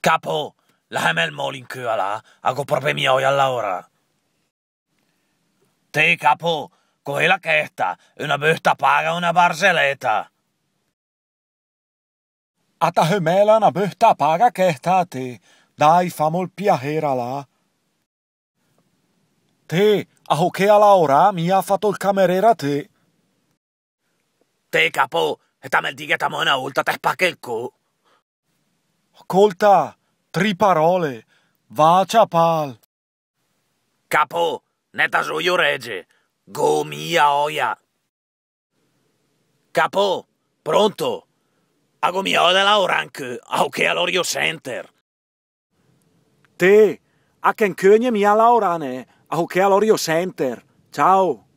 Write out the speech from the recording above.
Capo, la molin läheme molinkujala, ako propemia oja ora. Te, capo, kohila kehta, una byhtä paga una barseleta. Ata hymela una byhtä paga a te, dai famol piahera la. Te, a che a ora, mi ha fatto il cameriera te. Te, capo, e mel diga tamona ulta te spacca il cu ascolta, triparole, vacia pal. Capo, neta suio regge. go mia oia. Capo, pronto. la della au che all'Orio Center. Te, a che mia laurane, au che all'Orio Center. Ciao.